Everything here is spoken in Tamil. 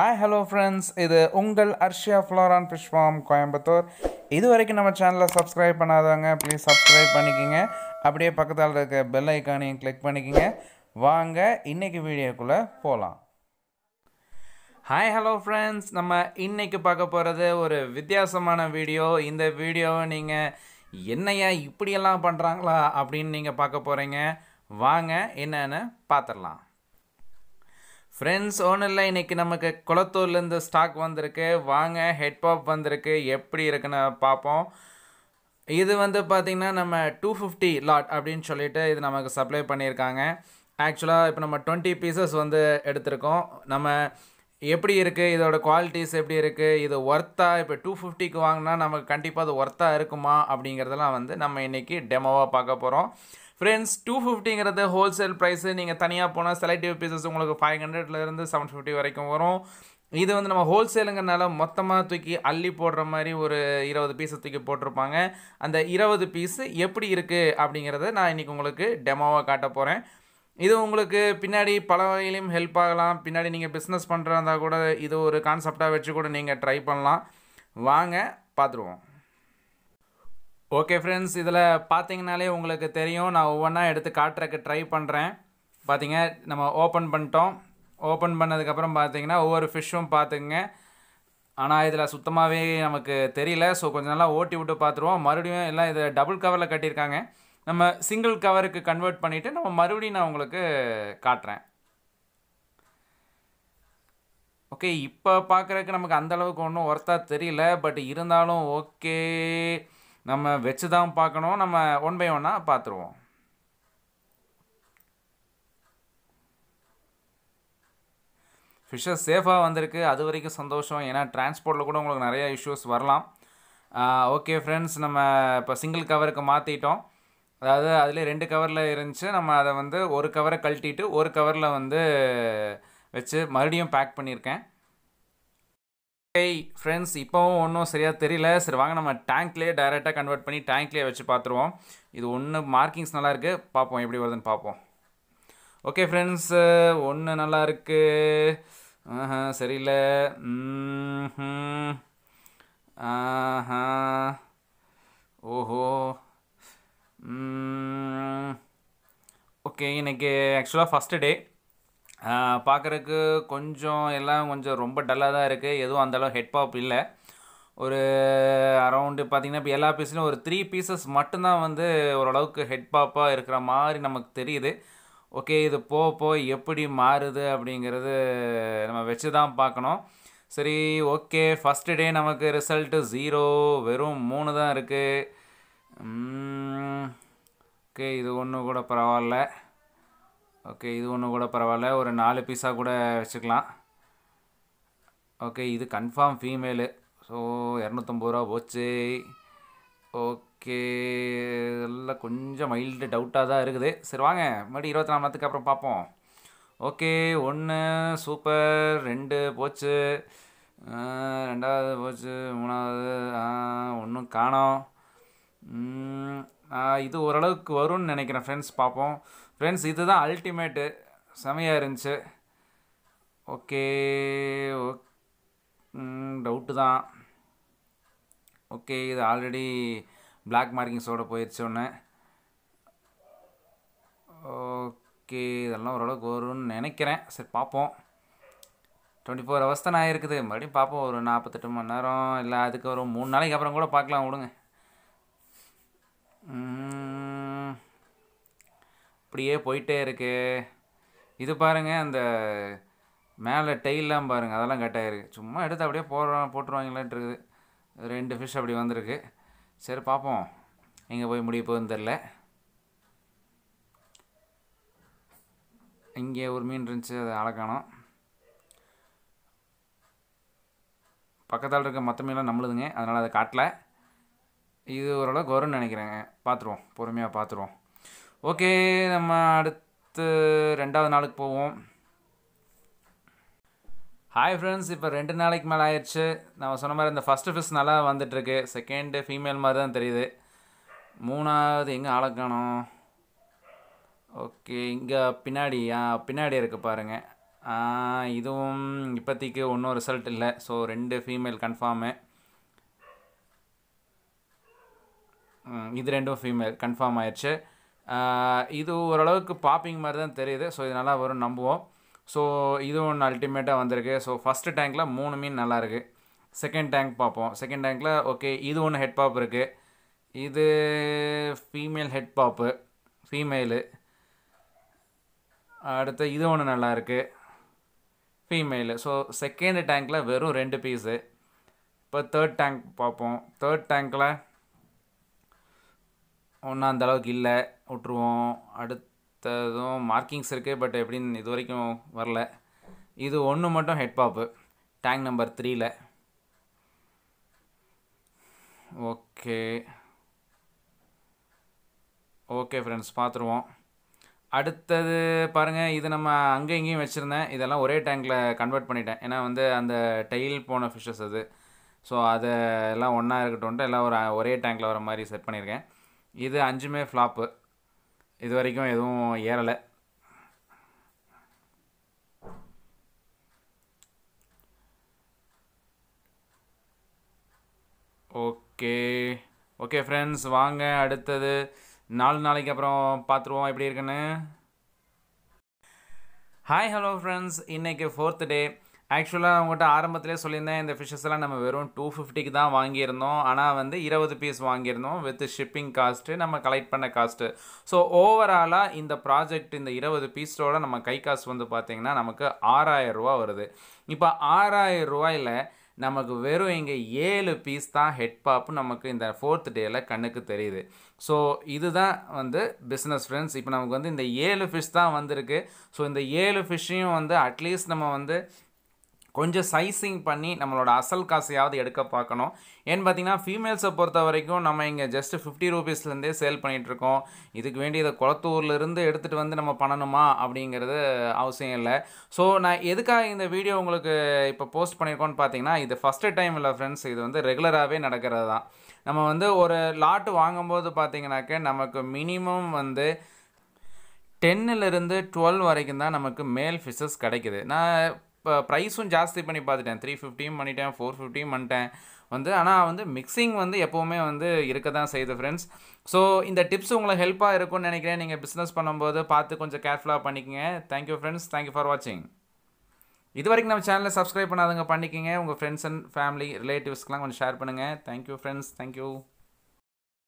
ஹாய் ஹலோ ஃப்ரெண்ட்ஸ் இது உங்கள் அர்ஷியா ஃப்ளோரான் பிஷ்வாம் கோயம்புத்தூர் இது வரைக்கும் நம்ம சேனலை சப்ஸ்கிரைப் பண்ணாதவங்க ப்ளீஸ் சப்ஸ்கிரைப் பண்ணிக்கிங்க அப்படியே பக்கத்தில் இருக்க பெல் ஐக்கானையும் கிளிக் பண்ணிக்கிங்க வாங்க இன்றைக்கி வீடியோக்குள்ளே போகலாம் ஹாய் ஹலோ ஃப்ரெண்ட்ஸ் நம்ம இன்றைக்கி பார்க்க போகிறது ஒரு வித்தியாசமான வீடியோ இந்த வீடியோவை நீங்கள் என்னையா இப்படியெல்லாம் பண்ணுறாங்களா அப்படின்னு நீங்கள் பார்க்க போகிறீங்க வாங்க என்னென்னு பார்த்துடலாம் ஃப்ரெண்ட்ஸ் இல்லை இன்றைக்கி நமக்கு குளத்தூர்லேருந்து ஸ்டாக் வந்திருக்கு வாங்க ஹெட்பாப் வந்திருக்கு எப்படி இருக்குன்னு பார்ப்போம் இது வந்து பார்த்திங்கன்னா நம்ம டூ ஃபிஃப்டி லாட் அப்படின்னு சொல்லிட்டு இது நமக்கு சப்ளை பண்ணியிருக்காங்க ஆக்சுவலாக இப்போ நம்ம டுவெண்ட்டி பீசஸ் வந்து எடுத்திருக்கோம் நம்ம எப்படி இருக்குது இதோட குவாலிட்டிஸ் எப்படி இருக்குது இது ஒர்த்தா இப்போ டூ ஃபிஃப்டிக்கு வாங்கினா நமக்கு கண்டிப்பாக அது ஒர்த்தாக இருக்குமா அப்படிங்கிறதெல்லாம் வந்து நம்ம இன்றைக்கி டெமோவாக பார்க்க போகிறோம் ஃப்ரெண்ட்ஸ் டூ ஃபிஃப்டிங்கிறது ஹோல்சேல் ப்ரைஸு நீங்கள் தனியாக போனால் செலக்டிவ் பீசஸ் உங்களுக்கு ஃபைவ் ஹண்ட்ரட்லேருந்து செவன் ஃபிஃப்டி வரைக்கும் வரும் இது வந்து நம்ம ஹோல்சேலுங்கிறனால மொத்தமாக தூக்கி அள்ளி போடுற மாதிரி ஒரு இருபது பீஸை தூக்கி போட்டிருப்பாங்க அந்த இருபது பீஸு எப்படி இருக்குது அப்படிங்கிறத நான் இன்றைக்கி உங்களுக்கு டெமோவாக காட்ட போகிறேன் இது உங்களுக்கு பின்னாடி பல வகையிலையும் ஹெல்ப் ஆகலாம் பின்னாடி நீங்கள் பிஸ்னஸ் பண்ணுறதா கூட இது ஒரு கான்செப்டாக வச்சு கூட நீங்கள் ட்ரை பண்ணலாம் வாங்க பார்த்துருவோம் ஓகே ஃப்ரெண்ட்ஸ் இதில் பார்த்தீங்கனாலே உங்களுக்கு தெரியும் நான் ஒவ்வொன்றா எடுத்து காட்டுறக்கு ட்ரை பண்ணுறேன் பார்த்தீங்க நம்ம ஓப்பன் பண்ணிட்டோம் ஓப்பன் பண்ணதுக்கப்புறம் பார்த்தீங்கன்னா ஒவ்வொரு ஃபிஷ்ஷும் பார்த்துங்க ஆனால் இதில் சுத்தமாகவே நமக்கு தெரியல ஸோ கொஞ்சம் நல்லா ஓட்டி விட்டு பார்த்துருவோம் மறுபடியும் எல்லாம் இதை டபுள் கவரில் கட்டியிருக்காங்க நம்ம சிங்கிள் கவருக்கு கன்வெர்ட் பண்ணிவிட்டு நம்ம மறுபடியும் நான் உங்களுக்கு காட்டுறேன் ஓகே இப்போ பார்க்குறக்கு நமக்கு அந்தளவுக்கு ஒன்றும் ஒர்த்தாக தெரியல பட் இருந்தாலும் ஓகே நம்ம வச்சு தான் பார்க்கணும் நம்ம ஒன் பை ஒன்னாக பார்த்துருவோம் ஃபிஷஸ் சேஃபாக வந்திருக்கு அது வரைக்கும் சந்தோஷம் ஏன்னா டிரான்ஸ்போர்ட்டில் கூட உங்களுக்கு நிறையா இஷ்யூஸ் வரலாம் ஓகே ஃப்ரெண்ட்ஸ் நம்ம இப்போ சிங்கிள் கவருக்கு மாற்றிட்டோம் அதாவது அதிலே ரெண்டு கவரில் இருந்துச்சு நம்ம அதை வந்து ஒரு கவரை கழட்டிட்டு ஒரு கவரில் வந்து வச்சு மறுபடியும் பேக் பண்ணியிருக்கேன் ஹேய் ஃப்ரெண்ட்ஸ் இப்போவும் ஒன்றும் சரியாக தெரியல சரி வாங்க நம்ம டேங்க்லேயே டைரெக்டாக கன்வெர்ட் பண்ணி டேங்க்லேயே வச்சு பார்த்துருவோம் இது ஒன்று மார்க்கிங்ஸ் நல்லா இருக்குது பார்ப்போம் எப்படி வருதுன்னு பார்ப்போம் ஓகே ஃப்ரெண்ட்ஸ் ஒன்று நல்லா இருக்குது சரியில்லை ஓஹோ ஓகே இன்னைக்கு ஆக்சுவலாக ஃபஸ்ட்டு டே பார்க்குறக்கு கொஞ்சம் எல்லாம் கொஞ்சம் ரொம்ப டல்லாக தான் இருக்குது எதுவும் அந்தளவு ஹெட்பாப் இல்லை ஒரு அரௌண்டு பார்த்திங்கன்னா இப்போ எல்லா பீஸ்லையும் ஒரு த்ரீ பீசஸ் மட்டும்தான் வந்து ஓரளவுக்கு ஹெட்பாப்பாக இருக்கிற மாதிரி நமக்கு தெரியுது ஓகே இது போக போக எப்படி மாறுது அப்படிங்கிறது நம்ம வச்சு தான் பார்க்கணும் சரி ஓகே ஃபஸ்ட்டு டே நமக்கு ரிசல்ட்டு ஜீரோ வெறும் மூணு தான் இருக்குது ஓகே இது ஒன்று கூட பரவாயில்ல ஓகே இது ஒன்று கூட பரவாயில்ல ஒரு நாலு பீஸாக கூட வச்சுக்கலாம் ஓகே இது கன்ஃபார்ம் ஃபீமேலு ஸோ இரநூத்தம்பது ரூபா போச்சு ஓகே இதெல்லாம் கொஞ்சம் மைல்டு டவுட்டாக தான் இருக்குது சரி வாங்க மறுபடியும் இருபத்தி நாலு மணத்துக்கு அப்புறம் பார்ப்போம் ஓகே ஒன்று சூப்பர் ரெண்டு போச்சு ரெண்டாவது போச்சு மூணாவது ஒன்றும் காணோம் இது ஓரளவுக்கு வரும்னு நினைக்கிறேன் ஃப்ரெண்ட்ஸ் பார்ப்போம் ஃப்ரெண்ட்ஸ் இதுதான் அல்டிமேட்டு செமையாக இருந்துச்சு ஓகே ஓ டவுட்டு தான் ஓகே இது ஆல்ரெடி பிளாக் மார்க்கிங்ஸோடு போயிடுச்சு ஒன்று ஓகே இதெல்லாம் ஓரளவுக்கு வரும்னு நினைக்கிறேன் சரி பார்ப்போம் டுவெண்ட்டி ஃபோர் ஹவர்ஸ் தான் ஆகிருக்குது மறுபடியும் பார்ப்போம் ஒரு நாற்பத்தெட்டு மணி நேரம் இல்லை அதுக்கு ஒரு மூணு நாளைக்கு அப்புறம் கூட பார்க்கலாம் விடுங்க இப்படியே போயிட்டே இருக்கு இது பாருங்கள் அந்த மேலே டெய்லாம் பாருங்கள் அதெல்லாம் கட் ஆகிருக்கு சும்மா எடுத்து அப்படியே போடுறோம் போட்டுருவாங்களான்ட்டு இருக்குது ரெண்டு ஃபிஷ் அப்படி வந்திருக்கு சரி பார்ப்போம் எங்கே போய் முடிய போகுதுன்னு தெரில இங்கே ஒரு மீன் இருந்துச்சு அதை அழகானோம் பக்கத்தால் இருக்க மற்ற மீனாக நம்மளுதுங்க அதனால் அதை காட்டலை இது ஓரளவுக்கு வரும்னு நினைக்கிறேங்க பார்த்துருவோம் பொறுமையாக பார்த்துருவோம் ஓகே நம்ம அடுத்து ரெண்டாவது நாளுக்கு போவோம் ஹாய் ஃப்ரெண்ட்ஸ் இப்போ ரெண்டு நாளைக்கு மேலே ஆயிடுச்சு நான் சொன்ன மாதிரி இந்த ஃபஸ்ட்டு ஃபிஸ் நல்லா வந்துட்டுருக்கு செகண்டு ஃபீமேல் மாதிரி தான் தெரியுது மூணாவது எங்கே ஆளை காணும் ஓகே இங்கே பின்னாடி பின்னாடி இருக்குது பாருங்கள் இதுவும் இப்போதைக்கு ஒன்றும் ரிசல்ட் இல்லை ஸோ ரெண்டு ஃபீமேல் கன்ஃபார்மு இது ரெண்டும் ஃபீமேல் கன்ஃபார்ம் ஆயிடுச்சு இது ஓரளவுக்கு பாப்பிங் மாதிரி தான் தெரியுது ஸோ இது நல்லா வரும் நம்புவோம் ஸோ இது ஒன்று அல்டிமேட்டாக வந்திருக்கு ஸோ ஃபஸ்ட்டு டேங்க்கில் மூணு மீன் நல்லாயிருக்கு செகண்ட் டேங்க் பார்ப்போம் செகண்ட் டேங்கில் ஓகே இது ஒன்று ஹெட் பாப் இருக்குது இது ஃபீமேல் ஹெட் பாப்பு ஃபீமேலு அடுத்து இது ஒன்று நல்லாயிருக்கு ஃபீமேலு ஸோ செகண்ட் டேங்க்கில் வெறும் ரெண்டு பீஸு இப்போ தேர்ட் டேங்க் பார்ப்போம் தேர்ட் டேங்க்கில் ஒன்றும் அந்த அளவுக்கு இல்லை விட்ருவோம் அடுத்ததும் மார்க்கிங்ஸ் இருக்குது பட் எப்படின்னு இது வரைக்கும் வரல இது ஒன்று மட்டும் ஹெட் பாப்பு டேங்க் நம்பர் த்ரீல ஓகே ஓகே ஃப்ரெண்ட்ஸ் பார்த்துருவோம் அடுத்தது பாருங்கள் இது நம்ம அங்கே இங்கேயும் வச்சுருந்தேன் இதெல்லாம் ஒரே டேங்கில் கன்வெர்ட் பண்ணிட்டேன் ஏன்னா வந்து அந்த டெயில் போன ஃபிஷஸ் அது ஸோ அதெல்லாம் ஒன்றா இருக்கட்டும்ட்டு எல்லாம் ஒரு ஒரே டேங்கில் வர மாதிரி செட் பண்ணியிருக்கேன் இது அஞ்சுமே ஃப்ளாப்பு இது வரைக்கும் எதுவும் ஏறலை ஓகே ஓகே ஃப்ரெண்ட்ஸ் வாங்க அடுத்தது நாலு நாளைக்கு அப்புறம் பார்த்துருவோம் எப்படி இருக்குன்னு ஹாய் ஹலோ ஃப்ரெண்ட்ஸ் இன்றைக்கி ஃபோர்த் டே ஆக்சுவலாக அவங்ககிட்ட ஆரம்பத்திலே சொல்லியிருந்தேன் இந்த ஃபிஷ்ஷஸ் எல்லாம் நம்ம வெறும் டூ ஃபிஃப்டிக்கு தான் வாங்கியிருந்தோம் ஆனால் வந்து இருபது பீஸ் வாங்கியிருந்தோம் வித் ஷிப்பிங் காஸ்ட்டு நம்ம கலெக்ட் பண்ண காஸ்ட்டு ஸோ ஓவராலாக இந்த ப்ராஜெக்ட் இந்த இருபது பீஸோட நம்ம கை காசு வந்து பார்த்திங்கன்னா நமக்கு ஆறாயிரம் ரூபா வருது இப்போ ஆறாயிரம் ரூபாயில் நமக்கு வெறும் இங்கே ஏழு பீஸ் தான் ஹெட் பாப் நமக்கு இந்த ஃபோர்த் டேயில் கண்ணுக்கு தெரியுது ஸோ இதுதான் வந்து பிஸ்னஸ் ஃப்ரெண்ட்ஸ் இப்போ நமக்கு வந்து இந்த ஏழு ஃபிஷ் தான் வந்திருக்கு ஸோ இந்த ஏழு ஃபிஷ்ஷையும் வந்து அட்லீஸ்ட் நம்ம வந்து கொஞ்சம் சைஸிங் பண்ணி நம்மளோட அசல் காசையாவது எடுக்க பார்க்கணும் ஏன்னு பார்த்தீங்கன்னா ஃபீமேல்ஸை பொறுத்த வரைக்கும் நம்ம இங்கே ஜஸ்ட் ஃபிஃப்டி ருபீஸ்லேருந்தே சேல் பண்ணிகிட்ருக்கோம் இதுக்கு வேண்டி இதை குளத்தூர்லேருந்து எடுத்துகிட்டு வந்து நம்ம பண்ணணுமா அப்படிங்கிறது அவசியம் இல்லை ஸோ நான் எதுக்காக இந்த வீடியோ உங்களுக்கு இப்போ போஸ்ட் பண்ணியிருக்கோன்னு பார்த்தீங்கன்னா இது ஃபஸ்ட்டு டைம் இல்லை ஃப்ரெண்ட்ஸ் இது வந்து ரெகுலராகவே நடக்கிறது தான் நம்ம வந்து ஒரு லாட்டு வாங்கும்போது பார்த்தீங்கன்னாக்க நமக்கு மினிமம் வந்து டென்னிலிருந்து டுவெல் வரைக்கும் தான் நமக்கு மேல் ஃபிஷஸ் கிடைக்குது நான் இப்போ ப்ரைஸும் ஜாஸ்தி பண்ணி பார்த்துட்டேன் த்ரீ ஃபிஃப்டியும் பண்ணிட்டேன் ஃபோர் ஃபிஃப்டியும் பண்ணிட்டேன் வந்து ஆனால் வந்து மிக்சிங் வந்து எப்போவுமே வந்து இருக்க தான் செய்யுது ஃப்ரெண்ட்ஸ் ஸோ இந்த டிப்ஸ் உங்களுக்கு ஹெல்ப்பாக இருக்கும்னு நினைக்கிறேன் நீங்கள் பிஸ்னஸ் பண்ணும்போது பார்த்து கொஞ்சம் கேர்ஃபுல்லாக பண்ணிக்கோங்க தேங்க்யூ ஃப்ரெண்ட்ஸ் தேங்க்யூ ஃபார் வாட்சிங் இது வரைக்கும் நம்ம சேனலை சப்ஸ்கிரைப் பண்ணாதவங்க பண்ணிக்கோங்க உங்கள் ஃப்ரெண்ட்ஸ் அண்ட் ஃபேமிலி ரிலேட்டிவ்ஸ்க்கெலாம் கொஞ்சம் ஷேர் பண்ணுங்கள் தேங்க்யூ ஃப்ரெண்ட்ஸ் தேங்க்யூ